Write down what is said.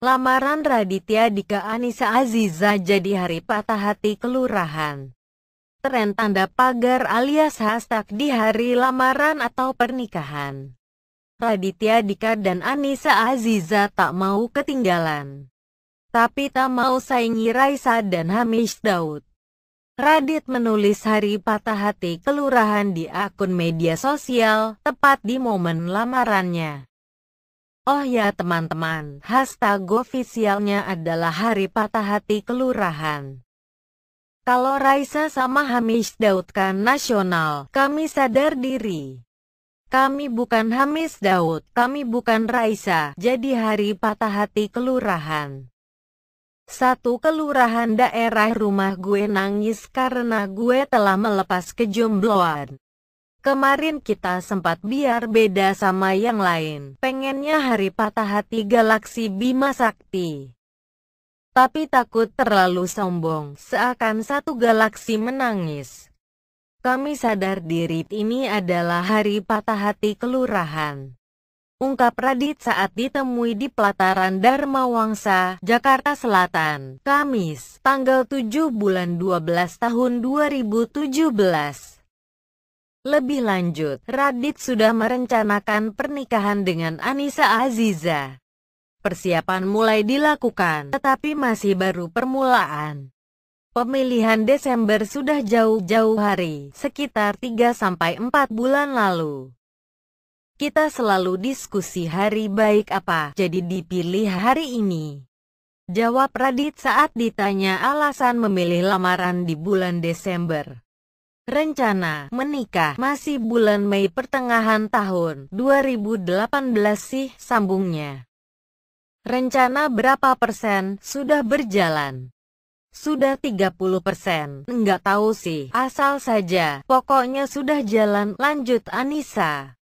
Lamaran Raditya Dika Anissa Aziza jadi hari patah hati kelurahan. Tren tanda pagar alias hashtag di hari lamaran atau pernikahan. Raditya Dika dan Anissa Aziza tak mau ketinggalan. Tapi tak mau saingi Raisa dan Hamish Daud. Radit menulis hari patah hati kelurahan di akun media sosial tepat di momen lamarannya. Oh ya teman-teman, hashtag ofisialnya adalah Hari Patah Hati Kelurahan. Kalau Raisa sama Hamis Daud kan nasional, kami sadar diri. Kami bukan Hamis Daud, kami bukan Raisa, jadi Hari Patah Hati Kelurahan. Satu kelurahan daerah rumah gue nangis karena gue telah melepas kejombloan. Kemarin kita sempat biar beda sama yang lain. Pengennya hari patah hati galaksi Bima Sakti. Tapi takut terlalu sombong, seakan satu galaksi menangis. Kami sadar diri ini adalah hari patah hati kelurahan. Ungkap Radit saat ditemui di pelataran Dharma Wangsa, Jakarta Selatan, Kamis, tanggal 7 bulan 12 tahun 2017. Lebih lanjut, Radit sudah merencanakan pernikahan dengan Anissa Aziza. Persiapan mulai dilakukan, tetapi masih baru permulaan. Pemilihan Desember sudah jauh-jauh hari, sekitar 3-4 bulan lalu. Kita selalu diskusi hari baik apa, jadi dipilih hari ini. Jawab Radit saat ditanya alasan memilih lamaran di bulan Desember. Rencana menikah masih bulan Mei pertengahan tahun 2018 sih sambungnya. Rencana berapa persen sudah berjalan? Sudah 30 persen, nggak tahu sih, asal saja, pokoknya sudah jalan, lanjut Anissa.